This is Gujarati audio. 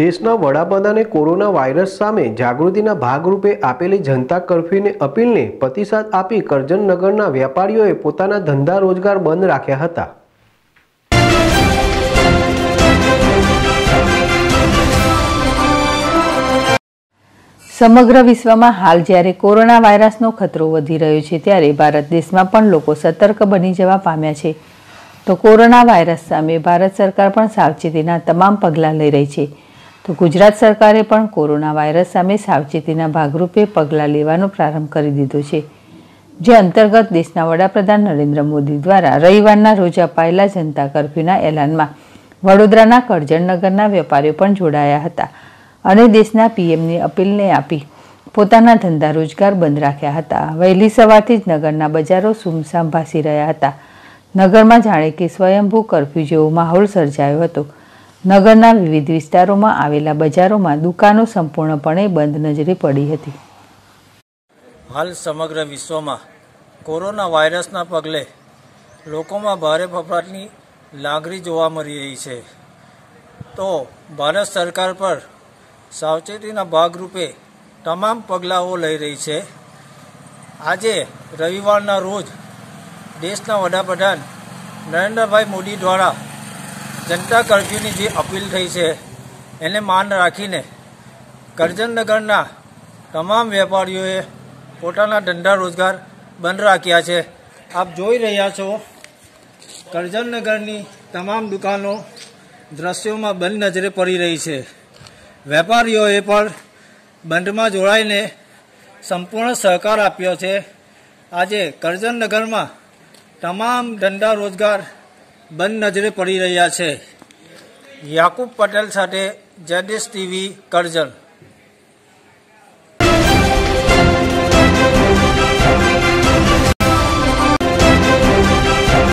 દેશના વડાપ્રધાને કોરોના વાયરસ સામે જાગૃતિના ભાગરૂપે આપેલી જનતા કર્ફ્યુની અપીલને પ્રતિસાદ આપી કરજનનગરના વેપારીઓએ પોતાના ધંધા રોજગાર બંધ રાખ્યા હતા સમગ્ર વિશ્વમાં હાલ જ્યારે કોરોના વાયરસનો ખતરો વધી રહ્યો છે ત્યારે ભારત દેશમાં પણ લોકો સતર્ક બની જવા પામ્યા છે તો કોરોના વાયરસ સામે ભારત સરકાર પણ સાવચેતીના તમામ પગલાં લઈ રહી છે તો ગુજરાત સરકારે પણ કોરોના વાયરસ સામે સાવચેતીના ભાગરૂપે પગલાં લેવાનો પ્રારંભ કરી દીધો છે જે અંતર્ગત દેશના વડાપ્રધાન નરેન્દ્ર મોદી દ્વારા રવિવારના રોજ અપાયેલા જનતા કર્ફ્યુના એલાનમાં વડોદરાના કરજણનગરના વેપારીઓ પણ જોડાયા હતા અને દેશના પીએમની અપીલને આપી પોતાના ધંધા રોજગાર બંધ રાખ્યા હતા વહેલી સવારથી જ નગરના બજારો સુમસામ ભાસી રહ્યા હતા નગરમાં જાણે કે સ્વયંભૂ કર્ફ્યુ જેવો માહોલ સર્જાયો હતો નગરના વિવિધ વિસ્તારોમાં આવેલા બજારોમાં દુકાનો સંપૂર્ણપણે બંધ નજરે પડી હતી હાલ સમગ્ર વિશ્વમાં કોરોના વાયરસના પગલે લોકોમાં ભારે ફફડાટની લાગણી જોવા મળી રહી છે તો ભારત સરકાર પર સાવચેતીના ભાગરૂપે તમામ પગલાઓ લઈ રહી છે આજે રવિવારના રોજ દેશના વડાપ્રધાન નરેન્દ્રભાઈ મોદી દ્વારા જનતા કરફ્યુની જે અપીલ થઈ છે એને માન રાખીને કરજનનગરના તમામ વેપારીઓએ પોતાના ધંધા રોજગાર બંધ રાખ્યા છે આપ જોઈ રહ્યા છો કરજનનગરની તમામ દુકાનો દ્રશ્યોમાં બંધ નજરે પડી રહી છે વેપારીઓએ પણ બંધમાં જોડાઈને સંપૂર્ણ સહકાર આપ્યો છે આજે કરજણનગરમાં તમામ ધંધા રોજગાર બંધ નજરે પડી રહ્યા છે યાકુબ પટેલ સાથે જયદેશ ટીવી કરજણ